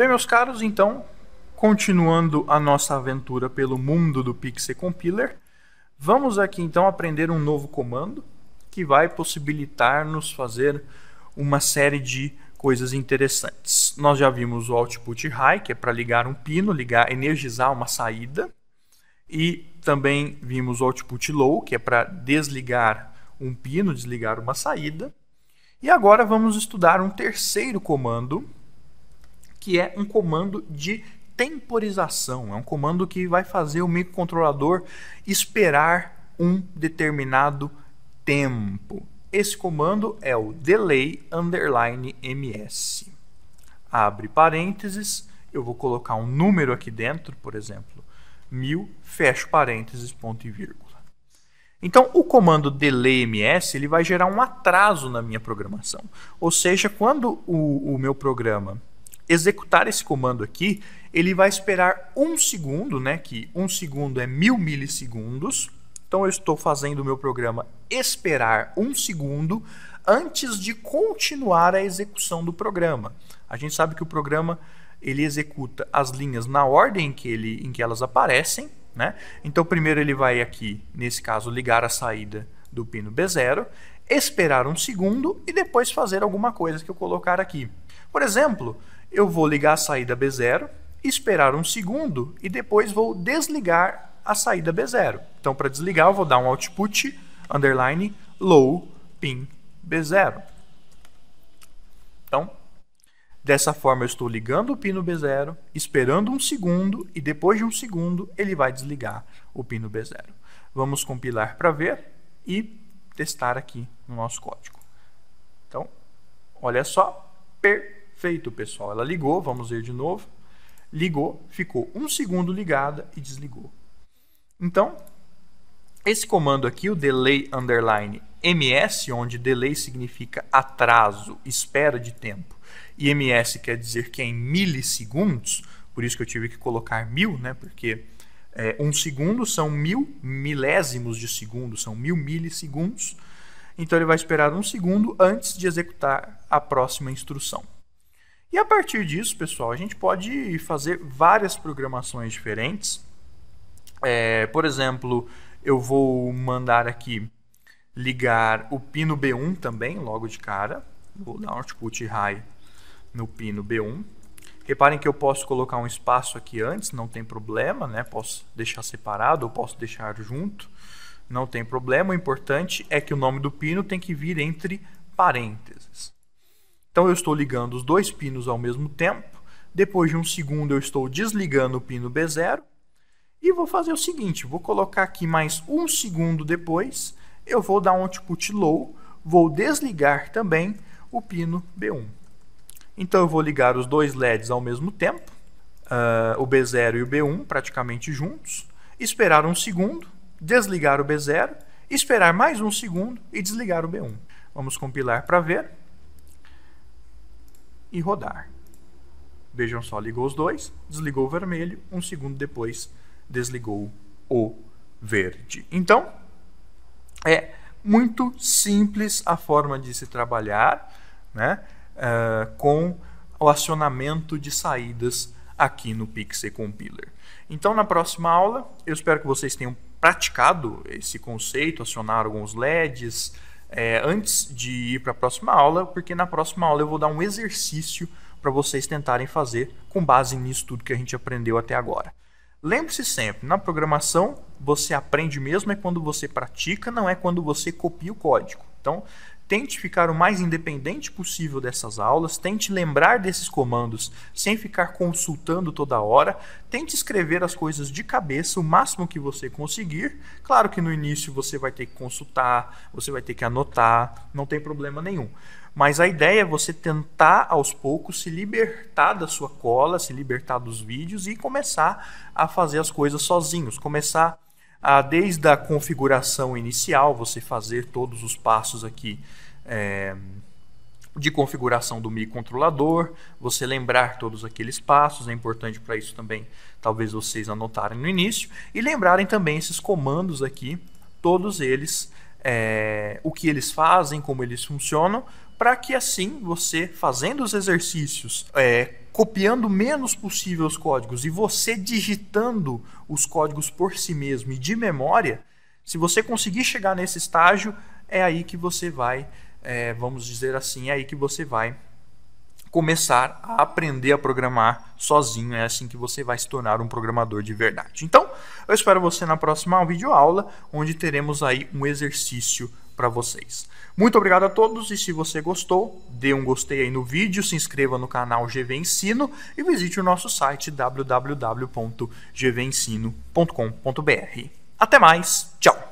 Bem, meus caros, então, continuando a nossa aventura pelo mundo do Pixel Compiler, vamos aqui então aprender um novo comando que vai possibilitar-nos fazer uma série de coisas interessantes. Nós já vimos o output high, que é para ligar um pino, ligar, energizar uma saída, e também vimos o output low, que é para desligar um pino, desligar uma saída. E agora vamos estudar um terceiro comando que é um comando de temporização. É um comando que vai fazer o microcontrolador esperar um determinado tempo. Esse comando é o delay underline ms. Abre parênteses, eu vou colocar um número aqui dentro, por exemplo, mil. fecho parênteses, ponto e vírgula. Então, o comando delay ms ele vai gerar um atraso na minha programação. Ou seja, quando o, o meu programa executar esse comando aqui, ele vai esperar um segundo, né? Que um segundo é mil milissegundos. Então eu estou fazendo o meu programa esperar um segundo antes de continuar a execução do programa. A gente sabe que o programa ele executa as linhas na ordem que ele, em que elas aparecem, né? Então primeiro ele vai aqui, nesse caso, ligar a saída do pino B0, esperar um segundo e depois fazer alguma coisa que eu colocar aqui. Por exemplo, eu vou ligar a saída B0, esperar um segundo e depois vou desligar a saída B0. Então, para desligar, eu vou dar um output underline low pin B0. Então, dessa forma eu estou ligando o pino B0, esperando um segundo e depois de um segundo ele vai desligar o pino B0. Vamos compilar para ver e testar aqui no nosso código. Então, olha só, perfeito Feito, pessoal. Ela ligou, vamos ver de novo. Ligou, ficou um segundo ligada e desligou. Então, esse comando aqui, o delay underline ms, onde delay significa atraso, espera de tempo, e ms quer dizer que é em milissegundos, por isso que eu tive que colocar mil, né? Porque é, um segundo são mil milésimos de segundo, são mil milissegundos. Então ele vai esperar um segundo antes de executar a próxima instrução. E a partir disso, pessoal, a gente pode fazer várias programações diferentes. É, por exemplo, eu vou mandar aqui ligar o pino B1 também, logo de cara. Vou dar um output high no pino B1. Reparem que eu posso colocar um espaço aqui antes, não tem problema, né? Posso deixar separado ou posso deixar junto, não tem problema. O importante é que o nome do pino tem que vir entre parênteses. Então eu estou ligando os dois pinos ao mesmo tempo. Depois de um segundo eu estou desligando o pino B0. E vou fazer o seguinte, vou colocar aqui mais um segundo depois, eu vou dar um output low, vou desligar também o pino B1. Então eu vou ligar os dois LEDs ao mesmo tempo, uh, o B0 e o B1 praticamente juntos, esperar um segundo, desligar o B0, esperar mais um segundo e desligar o B1. Vamos compilar para ver e rodar. Vejam só, ligou os dois, desligou o vermelho, um segundo depois desligou o verde. Então, é muito simples a forma de se trabalhar né, uh, com o acionamento de saídas aqui no Pixel Compiler. Então, na próxima aula, eu espero que vocês tenham praticado esse conceito, acionar alguns LEDs, é, antes de ir para a próxima aula, porque na próxima aula eu vou dar um exercício para vocês tentarem fazer com base nisso tudo que a gente aprendeu até agora. Lembre-se sempre, na programação você aprende mesmo é quando você pratica, não é quando você copia o código. Então, Tente ficar o mais independente possível dessas aulas, tente lembrar desses comandos sem ficar consultando toda hora, tente escrever as coisas de cabeça o máximo que você conseguir. Claro que no início você vai ter que consultar, você vai ter que anotar, não tem problema nenhum. Mas a ideia é você tentar aos poucos se libertar da sua cola, se libertar dos vídeos e começar a fazer as coisas sozinhos, começar ah, desde a configuração inicial, você fazer todos os passos aqui é, de configuração do microcontrolador, você lembrar todos aqueles passos, é importante para isso também, talvez vocês anotarem no início, e lembrarem também esses comandos aqui, todos eles, é, o que eles fazem, como eles funcionam, para que assim você, fazendo os exercícios é, copiando o menos possível os códigos e você digitando os códigos por si mesmo e de memória, se você conseguir chegar nesse estágio, é aí que você vai, é, vamos dizer assim, é aí que você vai começar a aprender a programar sozinho. É assim que você vai se tornar um programador de verdade. Então, eu espero você na próxima videoaula, onde teremos aí um exercício para vocês. Muito obrigado a todos e se você gostou, dê um gostei aí no vídeo, se inscreva no canal GV Ensino e visite o nosso site www.gvensino.com.br. Até mais, tchau!